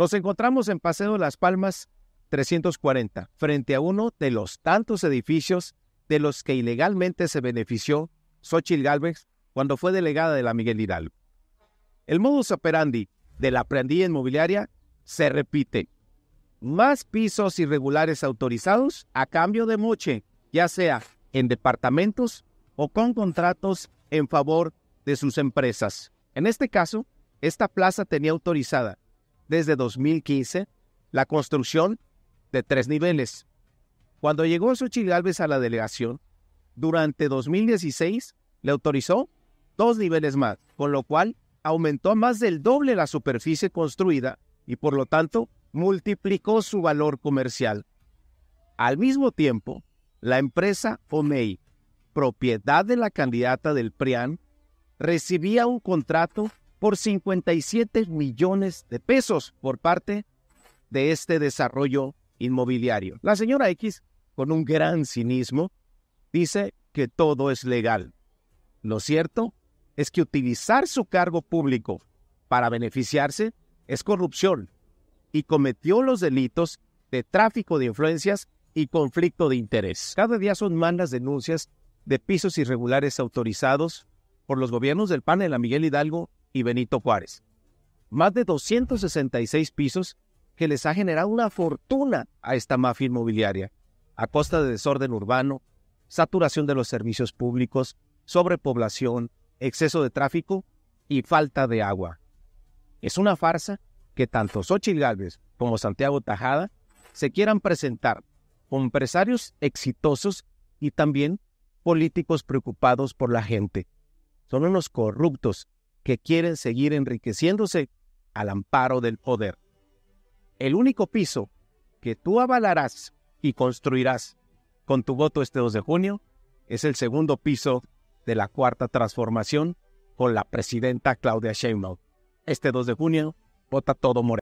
Nos encontramos en Paseo de Las Palmas 340, frente a uno de los tantos edificios de los que ilegalmente se benefició Xochitl Gálvez cuando fue delegada de la Miguel Hidalgo. El modus operandi de la prendilla inmobiliaria se repite. Más pisos irregulares autorizados a cambio de moche, ya sea en departamentos o con contratos en favor de sus empresas. En este caso, esta plaza tenía autorizada desde 2015 la construcción de tres niveles. Cuando llegó Xochitl Gálvez a la delegación, durante 2016 le autorizó dos niveles más, con lo cual aumentó más del doble la superficie construida y por lo tanto multiplicó su valor comercial. Al mismo tiempo, la empresa OMEI, propiedad de la candidata del PRIAN, recibía un contrato por 57 millones de pesos por parte de este desarrollo inmobiliario. La señora X, con un gran cinismo, dice que todo es legal. Lo cierto es que utilizar su cargo público para beneficiarse es corrupción y cometió los delitos de tráfico de influencias y conflicto de interés. Cada día son más las denuncias de pisos irregulares autorizados por los gobiernos del PAN de la Miguel Hidalgo y Benito Juárez. Más de 266 pisos que les ha generado una fortuna a esta mafia inmobiliaria, a costa de desorden urbano, saturación de los servicios públicos, sobrepoblación, exceso de tráfico y falta de agua. Es una farsa que tanto Xochitl Gálvez como Santiago Tajada se quieran presentar como empresarios exitosos y también políticos preocupados por la gente. Son unos corruptos que quieren seguir enriqueciéndose al amparo del poder. El único piso que tú avalarás y construirás con tu voto este 2 de junio es el segundo piso de la cuarta transformación con la presidenta Claudia Sheinbaum. Este 2 de junio, vota todo Moreno.